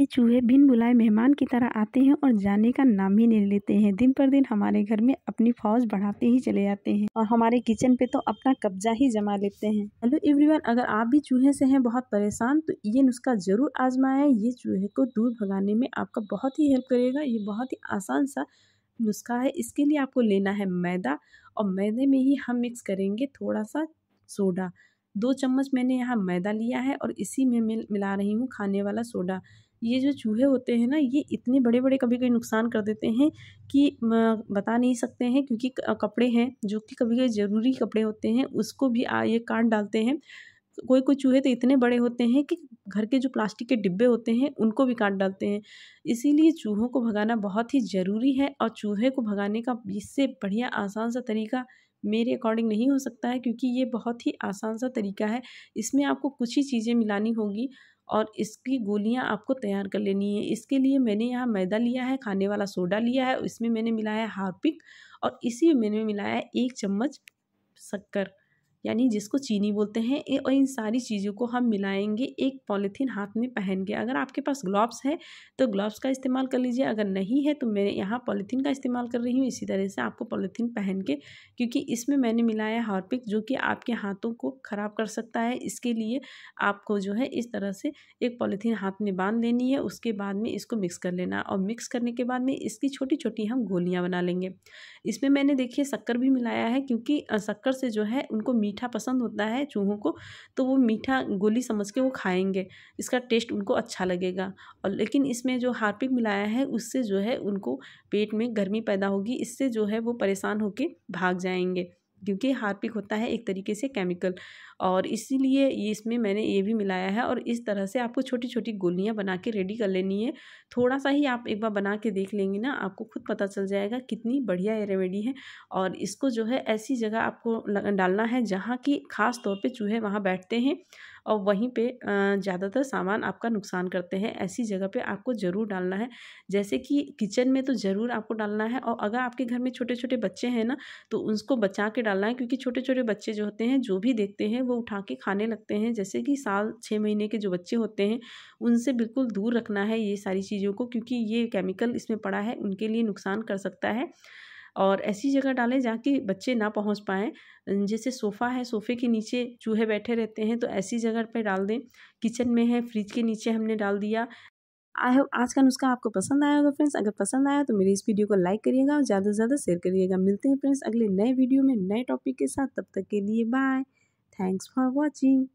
ये चूहे बिन बुलाए मेहमान की तरह आते हैं और जाने का नाम ही नहीं लेते हैं दिन पर दिन हमारे घर में अपनी फौज बढ़ाते ही चले जाते हैं और हमारे किचन पे तो अपना कब्जा ही जमा लेते हैं हेलो एवरीवन अगर आप भी चूहे से हैं बहुत परेशान तो ये नुस्खा जरूर आजमाएं ये चूहे को दूर भगाने में आपका बहुत ही हेल्प करेगा ये बहुत ही आसान सा नुस्खा है इसके लिए आपको लेना है मैदा और मैदे में ही हम मिक्स करेंगे थोड़ा सा सोडा दो चम्मच मैंने यहाँ मैदा लिया है और इसी में मिला रही हूँ खाने वाला सोडा ये जो चूहे होते हैं ना ये इतने बड़े बड़े कभी कभी नुकसान कर देते हैं कि बता नहीं सकते हैं क्योंकि कपड़े हैं जो कि कभी कभी ज़रूरी कपड़े होते हैं उसको भी ये काट डालते हैं कोई कोई चूहे तो इतने बड़े होते हैं कि घर के जो प्लास्टिक के डिब्बे होते हैं उनको भी काट डालते हैं इसीलिए चूहों को भगाना बहुत ही ज़रूरी है और चूहे को भगाने का इससे बढ़िया आसान सा तरीका मेरे अकॉर्डिंग नहीं हो सकता है क्योंकि ये बहुत ही आसान सा तरीका है इसमें आपको कुछ ही चीज़ें मिलानी होगी और इसकी गोलियां आपको तैयार कर लेनी है इसके लिए मैंने यहाँ मैदा लिया है खाने वाला सोडा लिया है इसमें मैंने मिलाया है हार्पिक और इसी मैंने मिलाया है एक चम्मच शक्कर यानी जिसको चीनी बोलते हैं और इन सारी चीज़ों को हम मिलाएंगे एक पॉलीथीन हाथ में पहन के अगर आपके पास ग्लव्स है तो ग्लव्स का इस्तेमाल कर लीजिए अगर नहीं है तो मैं यहाँ पॉलीथीन का इस्तेमाल कर रही हूँ इसी तरह से आपको पॉलीथीन पहन के क्योंकि इसमें मैंने मिलाया हॉर्पिक जो कि आपके हाथों को ख़राब कर सकता है इसके लिए आपको जो है इस तरह से एक पॉलीथीन हाथ में बांध लेनी है उसके बाद में इसको मिक्स कर लेना और मिक्स करने के बाद में इसकी छोटी छोटी हम गोलियाँ बना लेंगे इसमें मैंने देखिए शक्कर भी मिलाया है क्योंकि शक्कर से जो है उनको मीठ मीठा पसंद होता है चूहों को तो वो मीठा गोली समझ के वो खाएंगे इसका टेस्ट उनको अच्छा लगेगा और लेकिन इसमें जो हार्पिक मिलाया है उससे जो है उनको पेट में गर्मी पैदा होगी इससे जो है वो परेशान होकर भाग जाएंगे क्योंकि हार्पिक होता है एक तरीके से केमिकल और इसीलिए ये इसमें मैंने ये भी मिलाया है और इस तरह से आपको छोटी छोटी गोलियाँ बना के रेडी कर लेनी है थोड़ा सा ही आप एक बार बना के देख लेंगे ना आपको खुद पता चल जाएगा कितनी बढ़िया ये रेमेडी है और इसको जो है ऐसी जगह आपको डालना है जहाँ की ख़ास तौर पर चूहे वहाँ बैठते हैं और वहीं पे ज़्यादातर सामान आपका नुकसान करते हैं ऐसी जगह पे आपको ज़रूर डालना है जैसे कि किचन में तो ज़रूर आपको डालना है और अगर आपके घर में छोटे छोटे बच्चे हैं ना तो उसको बचा के डालना है क्योंकि छोटे छोटे बच्चे जो होते हैं जो भी देखते हैं वो उठा के खाने लगते हैं जैसे कि साल छः महीने के जो बच्चे होते हैं उनसे बिल्कुल दूर रखना है ये सारी चीज़ों को क्योंकि ये केमिकल इसमें पड़ा है उनके लिए नुकसान कर सकता है और ऐसी जगह डालें जहाँ कि बच्चे ना पहुँच पाएँ जैसे सोफ़ा है सोफ़े के नीचे चूहे बैठे रहते हैं तो ऐसी जगह पर डाल दें किचन में है फ्रिज के नीचे हमने डाल दिया आई होप आज का नुस्खा आपको पसंद आया होगा फ्रेंड्स अगर पसंद आया तो मेरी इस वीडियो को लाइक करिएगा और ज़्यादा से ज़्यादा शेयर करिएगा मिलते हैं फ्रेंड्स अगले नए वीडियो में नए टॉपिक के साथ तब तक के लिए बाय थैंक्स फॉर वॉचिंग